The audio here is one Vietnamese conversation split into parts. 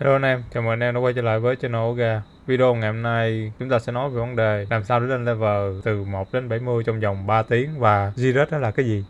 Hello anh em, chào mừng anh em đã quay trở lại với channel Oga Video ngày hôm nay chúng ta sẽ nói về vấn đề làm sao để lên level từ 1 đến 70 trong vòng 3 tiếng và g đó là cái gì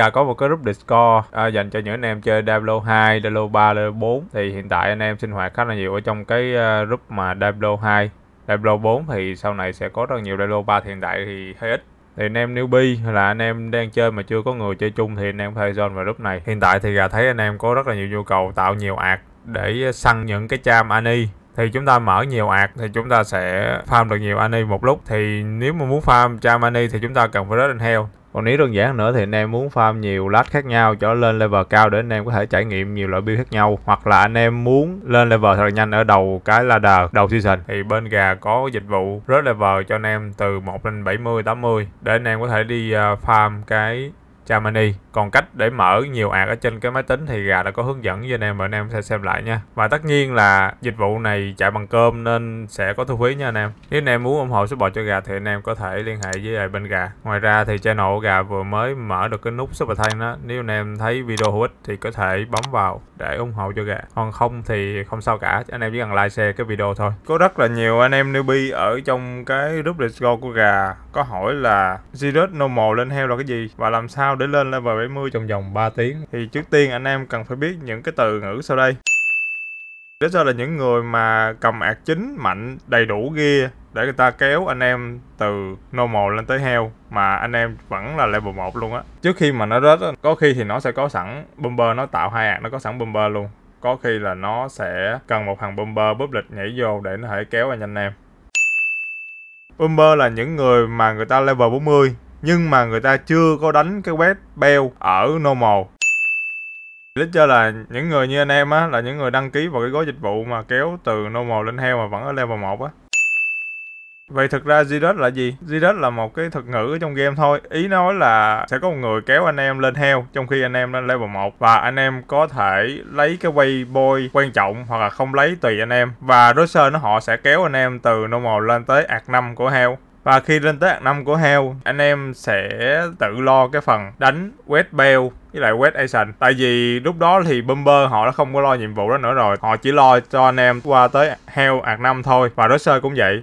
và dạ, có một cái group Discord à, dành cho những anh em chơi Diablo 2, Diablo 3, Diablo 4 thì hiện tại anh em sinh hoạt khá là nhiều ở trong cái à, group mà Diablo 2 Diablo 4 thì sau này sẽ có rất nhiều Diablo 3 hiện tại thì hơi ít thì anh em newbie hay là anh em đang chơi mà chưa có người chơi chung thì anh em có thể join vào group này hiện tại thì gà thấy anh em có rất là nhiều nhu cầu tạo nhiều ạt để săn những cái cham ani thì chúng ta mở nhiều ạt thì chúng ta sẽ farm được nhiều ani một lúc thì nếu mà muốn farm cham ani thì chúng ta cần phải rất là heo còn nếu đơn giản nữa thì anh em muốn farm nhiều lát khác nhau cho lên level cao để anh em có thể trải nghiệm nhiều loại build khác nhau hoặc là anh em muốn lên level thật là nhanh ở đầu cái ladder đầu season thì bên gà có dịch vụ rớt level cho anh em từ 1 lên 70 80 để anh em có thể đi ờ, farm cái Chamani còn cách để mở nhiều ạt ở trên cái máy tính thì gà đã có hướng dẫn với anh em và anh em sẽ xem lại nha và tất nhiên là dịch vụ này chạy bằng cơm nên sẽ có thu phí nha anh em nếu anh em muốn ủng hộ số bò cho gà thì anh em có thể liên hệ với lại bên gà ngoài ra thì channel của gà vừa mới mở được cái nút super thanh đó nếu anh em thấy video hữu ích thì có thể bấm vào để ủng hộ cho gà còn không thì không sao cả anh em chỉ cần like share cái video thôi có rất là nhiều anh em newbie ở trong cái group discord của gà có hỏi là Zerus normal lên heo là cái gì và làm sao để lên level 70 trong vòng 3 tiếng. Thì trước tiên anh em cần phải biết những cái từ ngữ sau đây. Đó ra là những người mà cầm ạc chính mạnh đầy đủ gear để người ta kéo anh em từ normal lên tới heo mà anh em vẫn là level 1 luôn á. Trước khi mà nó rớt có khi thì nó sẽ có sẵn bomber nó tạo hai ạc nó có sẵn bomber luôn. Có khi là nó sẽ cần một thằng bomber bóp lịch nhảy vô để nó thể kéo anh em. Bomber là những người mà người ta level 40 nhưng mà người ta chưa có đánh cái web bell ở normal lý do là những người như anh em á là những người đăng ký vào cái gói dịch vụ mà kéo từ normal lên heo mà vẫn ở level 1 á Vậy thực ra Zedot là gì? Zedot là một cái thuật ngữ trong game thôi. Ý nói là sẽ có một người kéo anh em lên heo trong khi anh em lên level 1 và anh em có thể lấy cái boy quan trọng hoặc là không lấy tùy anh em. Và roster nó họ sẽ kéo anh em từ normal lên tới ạc 5 của heo. Và khi lên tới hạng năm của heo, anh em sẽ tự lo cái phần đánh West Bell với lại West Asian. Tại vì lúc đó thì Bumper họ đã không có lo nhiệm vụ đó nữa rồi. Họ chỉ lo cho anh em qua tới heo hạng năm thôi. Và đối sơ cũng vậy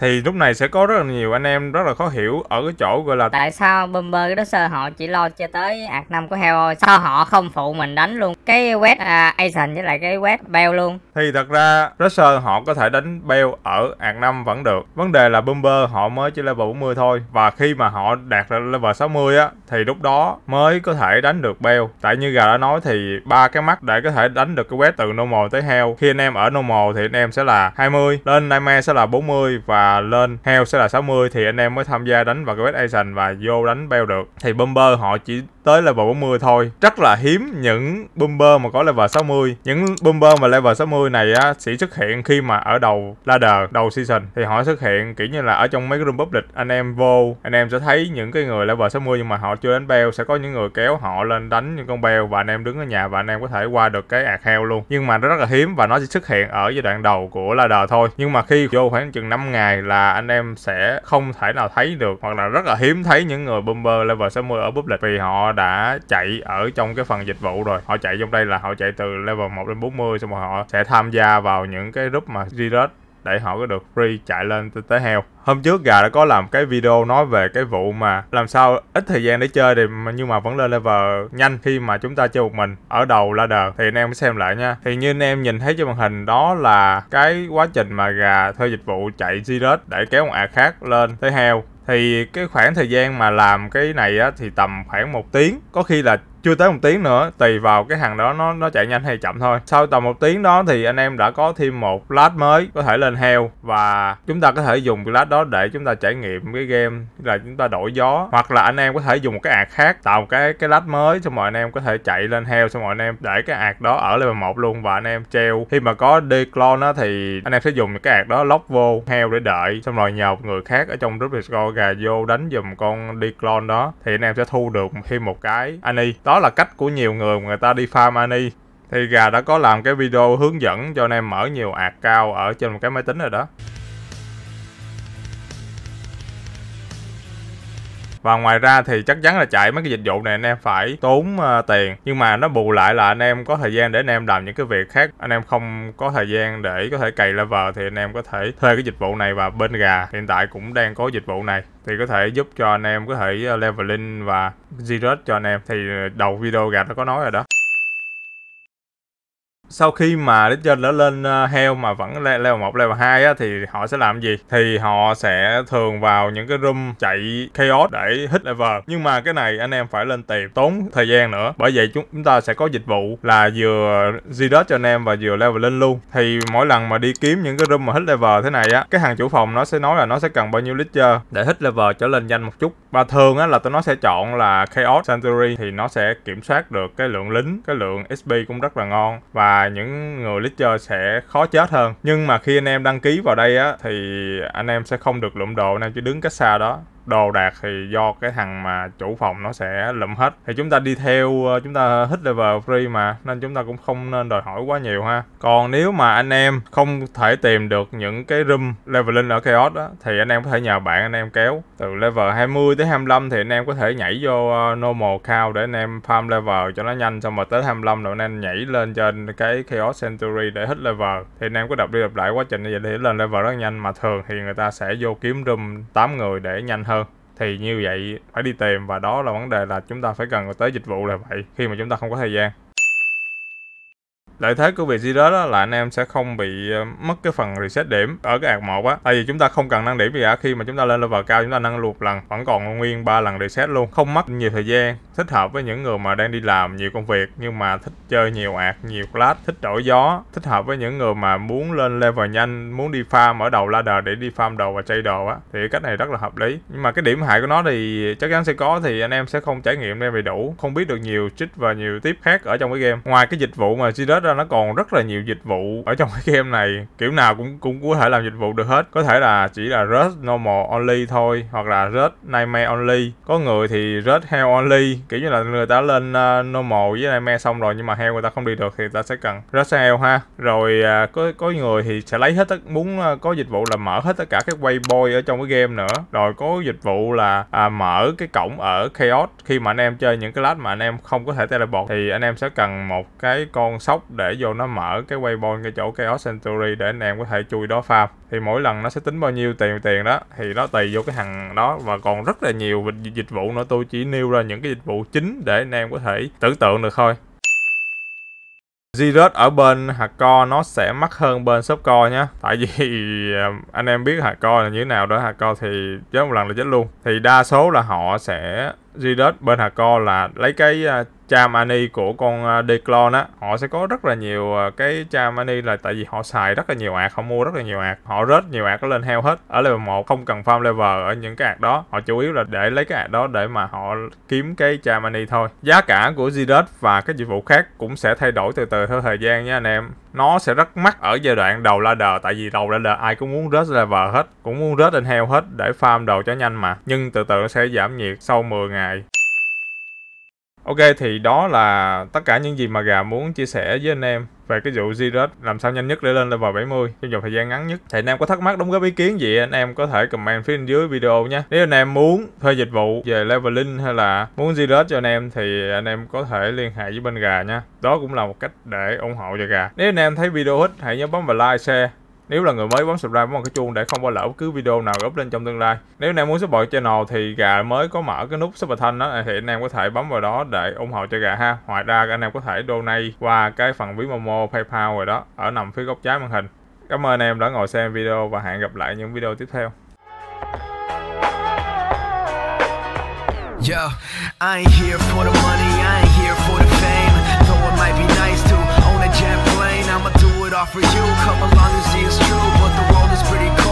thì lúc này sẽ có rất là nhiều anh em rất là khó hiểu ở cái chỗ gọi là tại sao bomber cái đó sơ họ chỉ lo cho tới ạc năm của heo thôi sao họ không phụ mình đánh luôn cái quét à, Asian với lại cái quét bell luôn thì thật ra Rusher họ có thể đánh bell ở ạc năm vẫn được vấn đề là bomber họ mới chỉ level 40 thôi và khi mà họ đạt ra level 60 á thì lúc đó mới có thể đánh được bell tại như gà đã nói thì ba cái mắt để có thể đánh được cái quét từ normal tới heo khi anh em ở normal thì anh em sẽ là 20 lên nightmare sẽ là 40 và lên heo sẽ là 60 thì anh em mới tham gia đánh vào cái best Asian và vô đánh beo được thì bomber họ chỉ tới level 40 thôi rất là hiếm những bomber mà có level 60 những bomber mà level 60 này á, sẽ xuất hiện khi mà ở đầu ladder đầu season thì họ xuất hiện kiểu như là ở trong mấy cái room public anh em vô anh em sẽ thấy những cái người level 60 nhưng mà họ chưa đánh beo sẽ có những người kéo họ lên đánh những con beo và anh em đứng ở nhà và anh em có thể qua được cái ạc heo luôn nhưng mà nó rất là hiếm và nó chỉ xuất hiện ở giai đoạn đầu của ladder thôi nhưng mà khi vô khoảng chừng 5 ngày này là anh em sẽ không thể nào thấy được hoặc là rất là hiếm thấy những người boomer level 60 ở public vì họ đã chạy ở trong cái phần dịch vụ rồi họ chạy trong đây là họ chạy từ level 1 đến 40 xong rồi họ sẽ tham gia vào những cái group mà g để họ có được free chạy lên tới, heo hôm trước gà đã có làm cái video nói về cái vụ mà làm sao ít thời gian để chơi thì nhưng mà vẫn lên level nhanh khi mà chúng ta chơi một mình ở đầu ladder thì anh em xem lại nha thì như anh em nhìn thấy trên màn hình đó là cái quá trình mà gà thuê dịch vụ chạy Zirus để kéo một ạ khác lên tới heo thì cái khoảng thời gian mà làm cái này á, thì tầm khoảng một tiếng có khi là chưa tới một tiếng nữa tùy vào cái hàng đó nó nó chạy nhanh hay chậm thôi sau tầm một tiếng đó thì anh em đã có thêm một lát mới có thể lên heo và chúng ta có thể dùng cái lát đó để chúng ta trải nghiệm cái game là chúng ta đổi gió hoặc là anh em có thể dùng một cái ạt khác tạo một cái cái lát mới cho mọi anh em có thể chạy lên heo cho mọi anh em để cái ạt đó ở level một luôn và anh em treo khi mà có declon á thì anh em sẽ dùng cái ạt đó lóc vô heo để đợi xong rồi nhờ một người khác ở trong group discord gà vô đánh giùm con declon đó thì anh em sẽ thu được thêm một cái ani đó đó là cách của nhiều người người ta đi farm ani thì gà đã có làm cái video hướng dẫn cho anh em mở nhiều ạc cao ở trên một cái máy tính rồi đó và ngoài ra thì chắc chắn là chạy mấy cái dịch vụ này anh em phải tốn uh, tiền nhưng mà nó bù lại là anh em có thời gian để anh em làm những cái việc khác anh em không có thời gian để có thể cày level thì anh em có thể thuê cái dịch vụ này và bên gà hiện tại cũng đang có dịch vụ này thì có thể giúp cho anh em có thể ờ, leveling và zero cho anh em thì ờ, đầu video gà nó có nói rồi đó sau khi mà đích trên đã lên ờ, heo mà vẫn level 1, level 2 á, thì họ sẽ làm gì? Thì họ sẽ thường vào những cái room chạy chaos để hit level. Nhưng mà cái này anh em phải lên tìm, tốn thời gian nữa. Bởi vậy chúng ta sẽ có dịch vụ là vừa GDOT cho anh em và vừa level lên luôn. Thì mỗi lần mà đi kiếm những cái room mà hit level thế này á, cái hàng chủ phòng nó sẽ nói là nó sẽ cần bao nhiêu liter để hit level trở lên nhanh một chút. Và thường á là tụi nó sẽ chọn là chaos sanctuary thì nó sẽ kiểm soát được cái lượng lính, cái lượng SP cũng rất là ngon và những người leader sẽ khó chết hơn nhưng mà khi anh em đăng ký vào đây á thì anh em sẽ không được lụm đồ anh em chỉ đứng cách xa đó đồ đạc thì do cái thằng mà chủ phòng nó sẽ lụm hết thì chúng ta đi theo ờ, chúng ta hit level free mà nên chúng ta cũng không nên đòi hỏi quá nhiều ha còn nếu mà anh em không thể tìm được những cái room leveling ở chaos đó thì anh em có thể nhờ bạn anh em kéo từ level 20 tới 25 thì anh em có thể nhảy vô ờ, normal cao để anh em farm level cho nó nhanh xong rồi tới 25 rồi anh em nhảy lên trên cái chaos century để hit level thì anh em có đọc đi đọc lại quá trình như vậy để lên level rất nhanh mà thường thì người ta sẽ vô kiếm room 8 người để nhanh hơn thì như vậy phải đi tìm và đó là vấn đề là chúng ta phải cần tới dịch vụ là vậy khi mà chúng ta không có thời gian lợi thế của việc g đó là anh em sẽ không bị ờ, mất cái phần reset điểm ở cái ạc một á tại vì chúng ta không cần nâng điểm gì cả khi mà chúng ta lên level cao chúng ta nâng luộc lần vẫn còn nguyên 3 lần reset luôn không mất nhiều thời gian thích hợp với những người mà đang đi làm nhiều công việc nhưng mà thích chơi nhiều ạc nhiều class thích đổi gió thích hợp với những người mà muốn lên level nhanh muốn đi farm ở đầu ladder để đi farm đồ và chơi đồ á thì cách này rất là hợp lý nhưng mà cái điểm hại của nó thì chắc chắn sẽ có thì anh em sẽ không trải nghiệm đem đầy đủ không biết được nhiều trích và nhiều tiếp khác ở trong cái game ngoài cái dịch vụ mà g ra nó còn rất là nhiều dịch vụ ở trong cái game này kiểu nào cũng cũng có thể làm dịch vụ được hết có thể là chỉ là Rust Normal Only thôi hoặc là Rust Nightmare Only có người thì Rust Hell Only kiểu như là người ta lên uh, Normal với Nightmare xong rồi nhưng mà Hell người ta không đi được thì ta sẽ cần Rust Hell ha rồi uh, có có người thì sẽ lấy hết tất muốn uh, có dịch vụ là mở hết tất cả các waypoint ở trong cái game nữa rồi có dịch vụ là à, mở cái cổng ở Chaos khi mà anh em chơi những cái lát mà anh em không có thể teleport thì anh em sẽ cần một cái con sóc để vô nó mở cái waypoint cái chỗ Chaos Century để anh em có thể chui đó farm thì mỗi lần nó sẽ tính bao nhiêu tiền tiền đó thì nó tùy vô cái hàng đó và còn rất là nhiều dịch vụ nữa tôi chỉ nêu ra những cái dịch vụ chính để anh em có thể tưởng tượng được thôi Zerot ở bên hạt co nó sẽ mắc hơn bên shop co nhé Tại vì anh em biết hạt co là như thế nào đó hạt co thì chết một lần là chết luôn Thì đa số là họ sẽ Zerot bên hạt co là lấy cái à, charm ani của con à, Declon á họ sẽ có rất là nhiều à, cái charm ani là tại vì họ xài rất là nhiều ạt họ mua rất là nhiều ạt họ rớt nhiều ạt lên heo hết ở level 1 không cần farm level ở những cái ạt đó họ chủ yếu là để lấy cái ạt đó để mà họ kiếm cái charm ani thôi giá cả của Zidus và các dịch vụ khác cũng sẽ thay đổi từ từ theo thời gian nha anh em nó sẽ rất mắc ở giai đoạn đầu la đờ tại vì đầu la đờ ai cũng muốn rớt level hết cũng muốn rớt lên heo hết để farm đầu cho nhanh mà nhưng từ từ nó sẽ giảm nhiệt sau 10 ngày Ok thì đó là tất cả những gì mà gà muốn chia sẻ với anh em về cái vụ Zirus làm sao nhanh nhất để lên level 70 trong vòng thời gian ngắn nhất. Thì anh em có thắc mắc đóng góp ý kiến gì anh em có thể comment phía bên dưới video nha. Nếu anh em muốn thuê dịch vụ về leveling hay là muốn Zirus cho anh em thì anh em có thể liên hệ với bên gà nha. Đó cũng là một cách để ủng hộ cho gà. Nếu anh em thấy video hít hãy nhớ bấm vào like, share nếu là người mới bấm subscribe bấm cái chuông để không bỏ lỡ bất cứ video nào up lên trong tương lai. Nếu anh em muốn support channel thì gà mới có mở cái nút super thanh đó thì anh em có thể bấm vào đó để ủng hộ cho gà ha. Ngoài ra anh em có thể donate qua cái phần ví Momo, PayPal rồi đó ở nằm phía góc trái màn hình. Cảm ơn anh em đã ngồi xem video và hẹn gặp lại những video tiếp theo. Yo, I ain't here for the money, I ain't here for the fame, though it might be would offer you. Come along and see it's true, but the world is pretty cool.